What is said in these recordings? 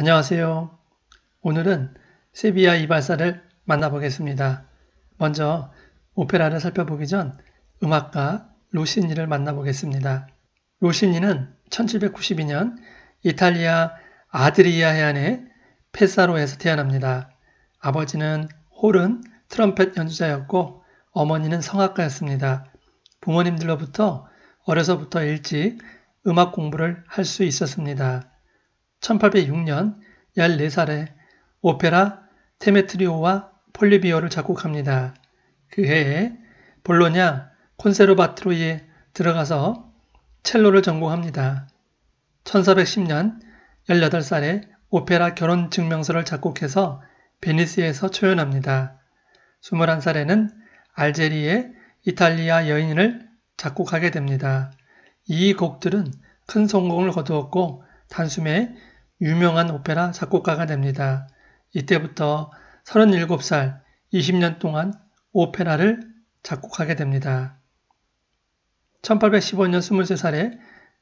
안녕하세요. 오늘은 세비야 이발사를 만나보겠습니다. 먼저 오페라를 살펴보기 전 음악가 로시니를 만나보겠습니다. 로시니는 1792년 이탈리아 아드리아 해안의 페사로에서 태어납니다. 아버지는 홀은 트럼펫 연주자였고 어머니는 성악가였습니다. 부모님들로부터 어려서부터 일찍 음악 공부를 할 수 있었습니다. 1806년 14살에 오페라 테메트리오와 폴리비오를 작곡합니다. 그 해에 볼로냐 콘세르바트로에 들어가서 첼로를 전공합니다. 1410년 18살에 오페라 결혼 증명서를 작곡해서 베니스에서 초연합니다. 21살에는 알제리의 이탈리아 여인을 작곡하게 됩니다. 이 곡들은 큰 성공을 거두었고 단숨에 유명한 오페라 작곡가가 됩니다. 이때부터 37살 20년 동안 오페라를 작곡하게 됩니다. 1815년 23살에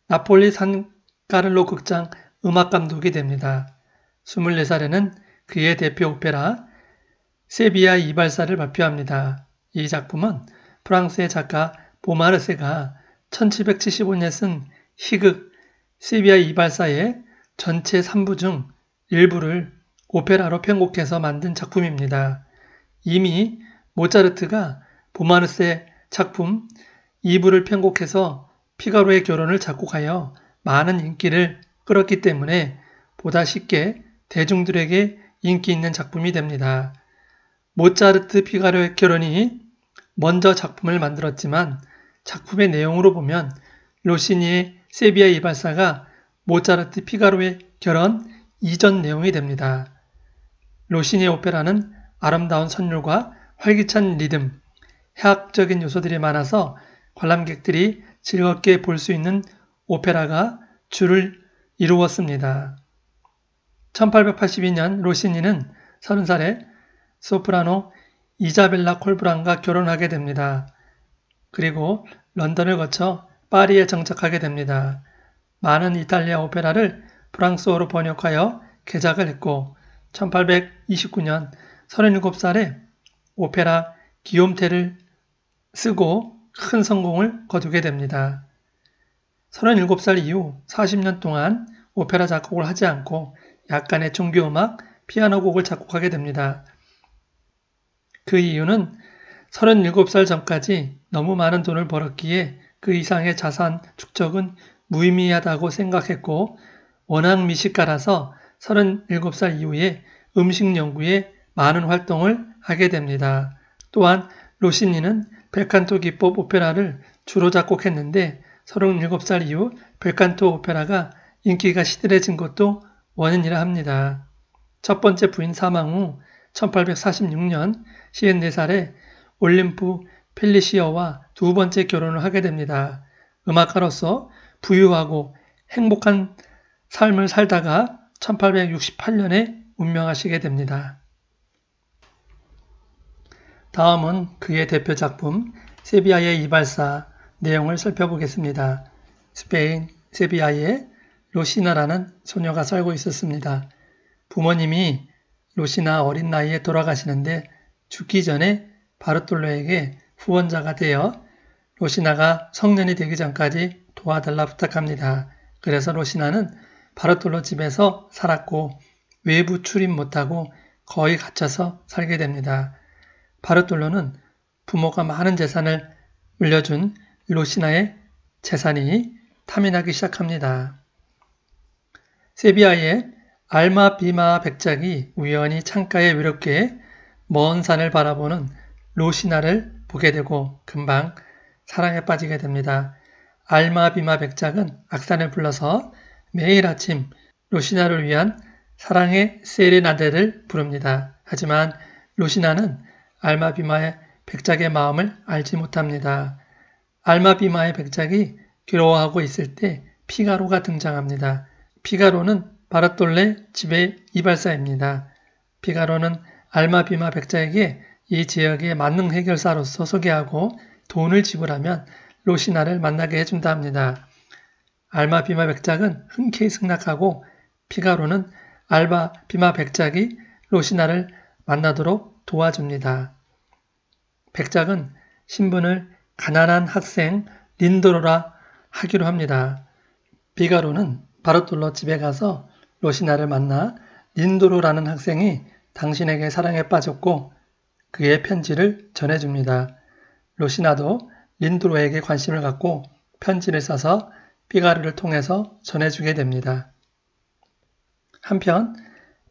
나폴리 산 까를로 극장 음악 감독이 됩니다. 24살에는 그의 대표 오페라 세비야 이발사를 발표합니다. 이 작품은 프랑스의 작가 보마르세가 1775년에 쓴 희극 세비야 이발사의 전체 3부 중 일부를 오페라로 편곡해서 만든 작품입니다. 이미 모차르트가 보마르스의 작품 2부를 편곡해서 피가로의 결혼을 작곡하여 많은 인기를 끌었기 때문에 보다 쉽게 대중들에게 인기 있는 작품이 됩니다. 모차르트 피가로의 결혼이 먼저 작품을 만들었지만 작품의 내용으로 보면 로시니의 세비야 이발사가 모차르트 피가로의 결혼 이전 내용이 됩니다. 로시니의 오페라는 아름다운 선율과 활기찬 리듬, 해학적인 요소들이 많아서 관람객들이 즐겁게 볼 수 있는 오페라가 주를 이루었습니다. 1882년 로시니는 30살에 소프라노 이자벨라 콜브란과 결혼하게 됩니다. 그리고 런던을 거쳐 파리에 정착하게 됩니다. 많은 이탈리아 오페라를 프랑스어로 번역하여 개작을 했고 1829년 37살에 오페라 기욤테를 쓰고 큰 성공을 거두게 됩니다. 37살 이후 40년 동안 오페라 작곡을 하지 않고 약간의 종교음악, 피아노 곡을 작곡하게 됩니다. 그 이유는 37살 전까지 너무 많은 돈을 벌었기에 그 이상의 자산 축적은 무의미하다고 생각했고 워낙 미식가라서 37살 이후에 음식 연구에 많은 활동을 하게 됩니다. 또한 로시니는 벨칸토 기법 오페라를 주로 작곡했는데 37살 이후 벨칸토 오페라가 인기가 시들해진 것도 원인이라 합니다. 첫 번째 부인 사망 후 1846년 54살에 올림프 펠리시어와두 번째 결혼을 하게 됩니다. 음악가로서 부유하고 행복한 삶을 살다가 1868년에 운명하시게 됩니다. 다음은 그의 대표 작품 세비야의 이발사 내용을 살펴보겠습니다. 스페인 세비야에 로시나라는 소녀가 살고 있었습니다. 부모님이 로시나 어린 나이에 돌아가시는데 죽기 전에 바르톨로에게 후원자가 되어 로시나가 성년이 되기 전까지 도와달라 부탁합니다. 그래서 로시나는 바르톨로 집에서 살았고 외부 출입 못하고 거의 갇혀서 살게 됩니다. 바르톨로는 부모가 많은 재산을 물려준 로시나의 재산이 탐이 나기 시작합니다. 세비야의 알마 비마 백작이 우연히 창가에 외롭게 먼 산을 바라보는 로시나를 보게 되고 금방 사랑에 빠지게 됩니다. 알마비마 백작은 악산을 불러서 매일 아침 로시나를 위한 사랑의 세레나데를 부릅니다. 하지만 로시나는 알마비마의 백작의 마음을 알지 못합니다. 알마비마의 백작이 괴로워하고 있을 때 피가로가 등장합니다. 피가로는 바라돌레 집의 이발사입니다. 피가로는 알마비마 백작에게 이 지역의 만능 해결사로서 소개하고 돈을 지불하면 로시나를 만나게 해준다 합니다. 알마 비마 백작은 흔쾌히 승낙하고 피가로는 알바 비마 백작이 로시나를 만나도록 도와줍니다. 백작은 신분을 가난한 학생 린도로라 하기로 합니다. 비가로는 바로돌러 집에 가서 로시나를 만나 린도로라는 학생이 당신에게 사랑에 빠졌고 그의 편지를 전해줍니다. 로시나도 린드로에게 관심을 갖고 편지를 써서 삐가르를 통해서 전해주게 됩니다. 한편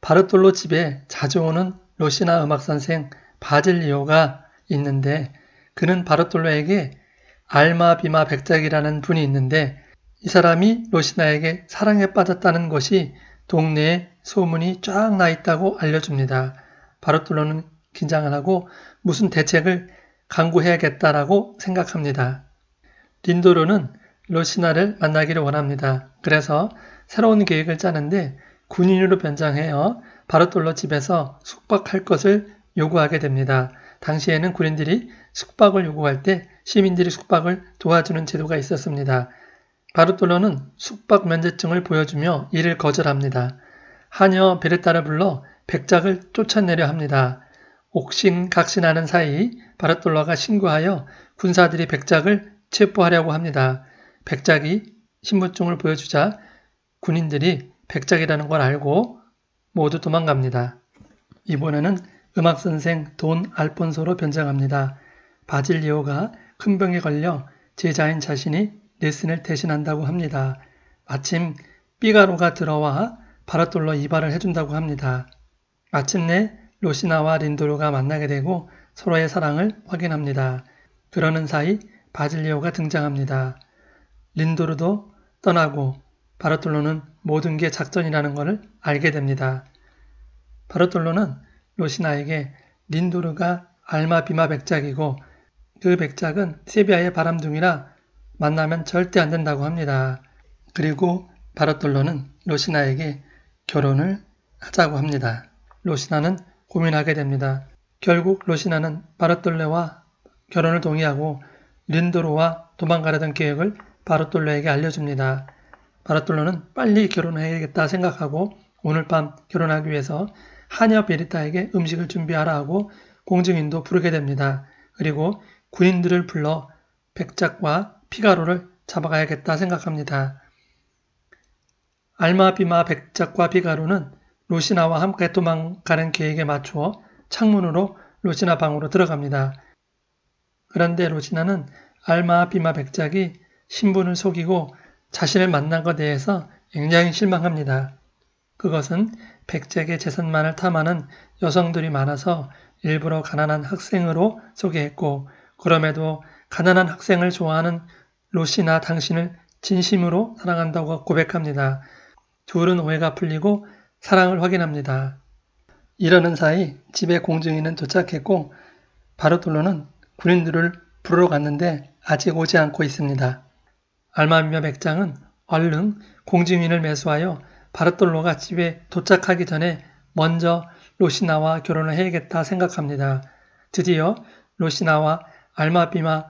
바르톨로 집에 자주 오는 로시나 음악 선생 바질리오가 있는데 그는 바르톨로에게 알마 비마 백작이라는 분이 있는데 이 사람이 로시나에게 사랑에 빠졌다는 것이 동네에 소문이 쫙 나 있다고 알려줍니다. 바르톨로는 긴장을 하고 무슨 대책을 강구해야겠다라고 생각합니다. 린도르는 로시나를 만나기를 원합니다. 그래서 새로운 계획을 짜는데 군인으로 변장하여 바르톨로 집에서 숙박할 것을 요구하게 됩니다. 당시에는 군인들이 숙박을 요구할 때 시민들이 숙박을 도와주는 제도가 있었습니다. 바르톨로는 숙박 면제증을 보여주며 이를 거절합니다. 하녀 베르타를 불러 백작을 쫓아내려 합니다. 옥신각신하는 사이 바라돌라가 신고하여 군사들이 백작을 체포하려고 합니다. 백작이 신분증을 보여주자 군인들이 백작이라는 걸 알고 모두 도망갑니다. 이번에는 음악 선생 돈 알폰소로 변장합니다. 바질리오가 큰 병에 걸려 제자인 자신이 레슨을 대신한다고 합니다. 마침 삐가로가 들어와 바라돌로 이발을 해준다고 합니다. 마침내 로시나와 린도르가 만나게 되고 서로의 사랑을 확인합니다. 그러는 사이 바질리오가 등장합니다. 린도르도 떠나고 바르톨로는 모든 게 작전이라는 것을 알게 됩니다. 바르톨로는 로시나에게 린도르가 알마비마 백작이고 그 백작은 세비야의 바람둥이라 만나면 절대 안 된다고 합니다. 그리고 바르톨로는 로시나에게 결혼을 하자고 합니다. 로시나는 고민하게 됩니다. 결국 루시나는 바르톨레와 결혼을 동의하고 린도로와 도망가려던 계획을 바르톨레에게 알려줍니다. 바르톨로는 빨리 결혼해야겠다 생각하고 오늘 밤 결혼하기 위해서 하녀 베리타에게 음식을 준비하라 하고 공증인도 부르게 됩니다. 그리고 군인들을 불러 백작과 피가로를 잡아가야겠다 생각합니다. 알마비마 백작과 피가로는 로시나와 함께 도망가는 계획에 맞추어 창문으로 로시나 방으로 들어갑니다. 그런데 로시나는 알마 비마 백작이 신분을 속이고 자신을 만난 것에 대해서 굉장히 실망합니다. 그것은 백작의 재산만을 탐하는 여성들이 많아서 일부러 가난한 학생으로 소개했고 그럼에도 가난한 학생을 좋아하는 로시나 당신을 진심으로 사랑한다고 고백합니다. 둘은 오해가 풀리고 사랑을 확인합니다. 이러는 사이 집에 공중이는 도착했고 바로톨로는 군인들을 부르러 갔는데 아직 오지 않고 있습니다. 알마미아 백장은 얼른 공중인을 매수하여 바르톨로가 집에 도착하기 전에 먼저 로시나와 결혼을 해야겠다 생각합니다. 드디어 로시나와 알마비마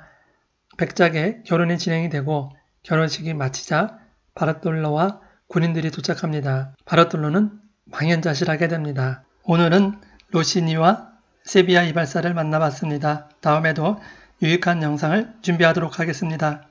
백작의 결혼이 진행이 되고 결혼식이 마치자 바르톨로와 군인들이 도착합니다. 바르톨로는 망연자실하게 됩니다. 오늘은 로시니와 세비야 이발사를 만나봤습니다. 다음에도 유익한 영상을 준비하도록 하겠습니다.